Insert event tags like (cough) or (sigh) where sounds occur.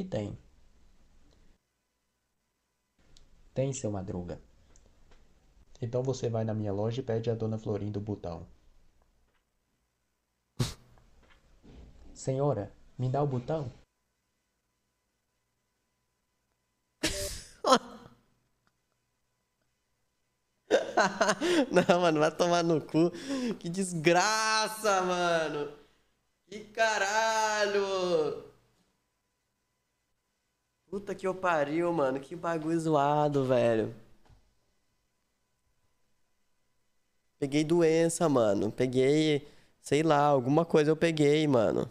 que tem. Tem, seu Madruga. Então você vai na minha loja e pede a Dona Florinda o botão. (laughs) Senhora, me dá o botão? (laughs) Não, mano, vai tomar no cu. Que desgraça, mano. Que caralho. Puta que eu pariu, mano. Que bagulho zoado, velho. Peguei doença, mano. Peguei, sei lá, alguma coisa eu peguei, mano.